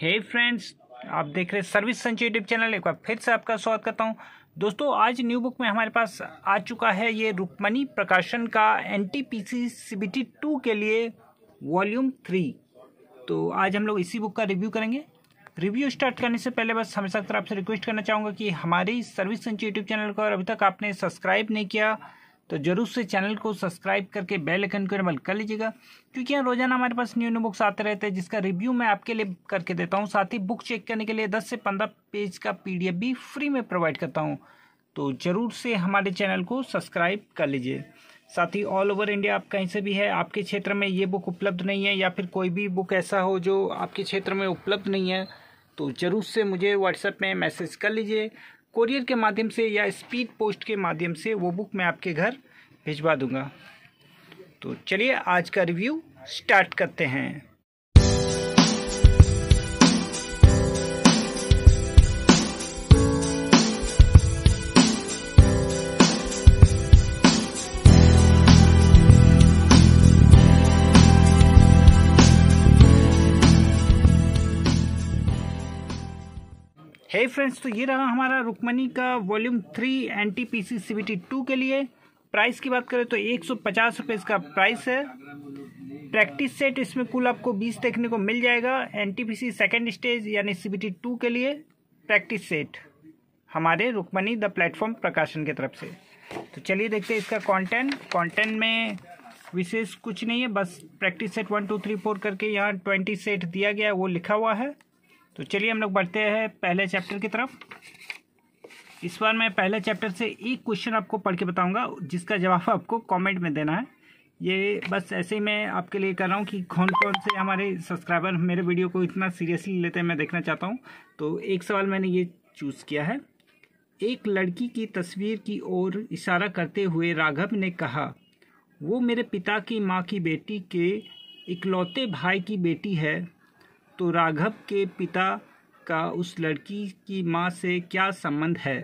हे hey friends आप देख रहे सर्विस संचय यूट्यूब चैनल एक बार फिर से आपका स्वागत करता हूं दोस्तों आज न्यू बुक में हमारे पास आ चुका है ये रुक्मणी प्रकाशन का N T P C C B T two के लिए वॉल्यूम थ्री तो आज हम लोग इसी बुक का रिव्यू करेंगे रिव्यू स्टार्ट करने से पहले बस हमेशा आपसे रिक्वेस्ट करना चाहूँगा कि हमारी सर्विस संचय यूट्यूब चैनल को अभी तक आपने सब्सक्राइब नहीं किया तो जरूर से चैनल को सब्सक्राइब करके बेल आइकन को इनबल कर लीजिएगा क्योंकि यहाँ रोजाना हमारे पास न्यू न्यू बुक्स आते रहते हैं जिसका रिव्यू मैं आपके लिए करके देता हूँ साथ ही बुक चेक करने के लिए दस से पंद्रह पेज का पी भी फ्री में प्रोवाइड करता हूँ तो ज़रूर से हमारे चैनल को सब्सक्राइब कर लीजिए साथ ही ऑल ओवर इंडिया आप कहीं से भी है आपके क्षेत्र में ये बुक उपलब्ध नहीं है या फिर कोई भी बुक ऐसा हो जो आपके क्षेत्र में उपलब्ध नहीं है तो ज़रूर से मुझे व्हाट्सएप में मैसेज कर लीजिए कोरियर के माध्यम से या स्पीड पोस्ट के माध्यम से वो बुक मैं आपके घर भिजवा दूँगा तो चलिए आज का रिव्यू स्टार्ट करते हैं हे hey फ्रेंड्स तो ये रहा हमारा रुक्मणी का volume three N T P C C B T two के लिए प्राइस की बात करें तो एक सौ पचास रुपये इसका प्राइस है प्रैक्टिस सेट इसमें कुल आपको बीस देखने को मिल जाएगा N T P C second stage यानी सी बी टी टू के लिए प्रैक्टिस सेट हमारे रुक्मणी द प्लेटफॉर्म प्रकाशन की तरफ से तो चलिए देखते हैं इसका कॉन्टेंट कॉन्टेंट में विशेष कुछ नहीं है बस practice set one two three four करके यहाँ ट्वेंटी सेट दिया गया है वो लिखा हुआ है तो चलिए हम लोग बढ़ते हैं पहले चैप्टर की तरफ इस बार मैं पहले चैप्टर से एक क्वेश्चन आपको पढ़ के बताऊंगा जिसका जवाब आपको कमेंट में देना है ये बस ऐसे ही मैं आपके लिए कर रहा हूँ कि कौन कौन से हमारे सब्सक्राइबर मेरे वीडियो को इतना सीरियसली लेते हैं मैं देखना चाहता हूँ तो एक सवाल मैंने ये चूज़ किया है एक लड़की की तस्वीर की ओर इशारा करते हुए राघव ने कहा वो मेरे पिता की माँ की बेटी के इकलौते भाई की बेटी है तो राघव के पिता का उस लड़की की माँ से क्या संबंध है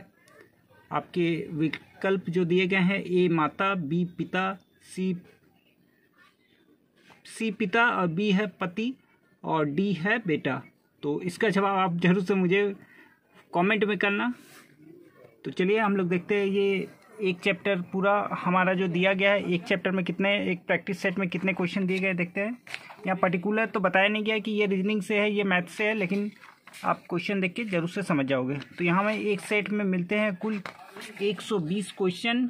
आपके विकल्प जो दिए गए हैं ए माता बी पिता सी सी पिता और बी है पति और डी है बेटा तो इसका जवाब आप जरूर से मुझे कमेंट में करना तो चलिए हम लोग देखते हैं ये एक चैप्टर पूरा हमारा जो दिया गया है एक चैप्टर में कितने एक प्रैक्टिस सेट में कितने क्वेश्चन दिए गए देखते हैं यहाँ पर्टिकुलर तो बताया नहीं गया कि ये रीजनिंग से है ये मैथ से है लेकिन आप क्वेश्चन देख के जरूर से समझ जाओगे तो यहाँ में एक सेट में मिलते हैं कुल 120 क्वेश्चन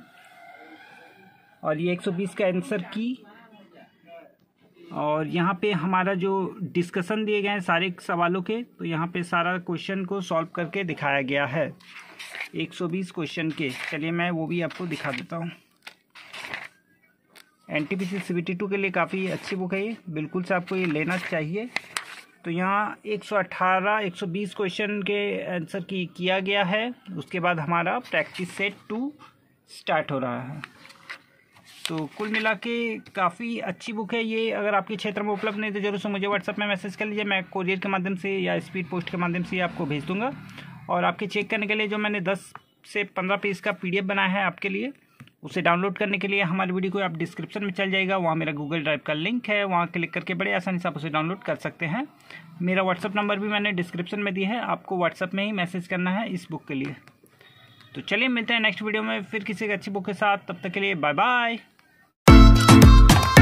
और ये 120 का आंसर की और यहाँ पे हमारा जो डिस्कशन दिए गए हैं सारे सवालों के तो यहाँ पे सारा क्वेश्चन को सॉल्व करके दिखाया गया है 120 क्वेश्चन के चलिए मैं वो भी आपको दिखा देता हूँ N T P C C two के लिए काफ़ी अच्छी बुक है ये बिल्कुल से आपको ये लेना चाहिए तो यहाँ 118 120 क्वेश्चन के आंसर की किया गया है उसके बाद हमारा प्रैक्टिस सेट टू स्टार्ट हो रहा है तो कुल मिला के काफ़ी अच्छी बुक है ये अगर आपके क्षेत्र में उपलब्ध नहीं तो जरूर से मुझे व्हाट्सअप में मैसेज कर लीजिए मैं कोरियर के माध्यम से या स्पीड पोस्ट के माध्यम से आपको भेज दूँगा और आपके चेक करने के लिए जो मैंने दस से पंद्रह पेज का पी बनाया है आपके लिए उसे डाउनलोड करने के लिए हमारी वीडियो को आप डिस्क्रिप्शन में चल जाएगा वहाँ मेरा गूगल ड्राइव का लिंक है वहाँ क्लिक करके बड़े आसानी से आप उसे डाउनलोड कर सकते हैं मेरा व्हाट्सअप नंबर भी मैंने डिस्क्रिप्शन में दिया है आपको व्हाट्सअप में ही मैसेज करना है इस बुक के लिए तो चलिए मिलते हैं नेक्स्ट वीडियो में फिर किसी अच्छी बुक के साथ तब तक के लिए बाय बाय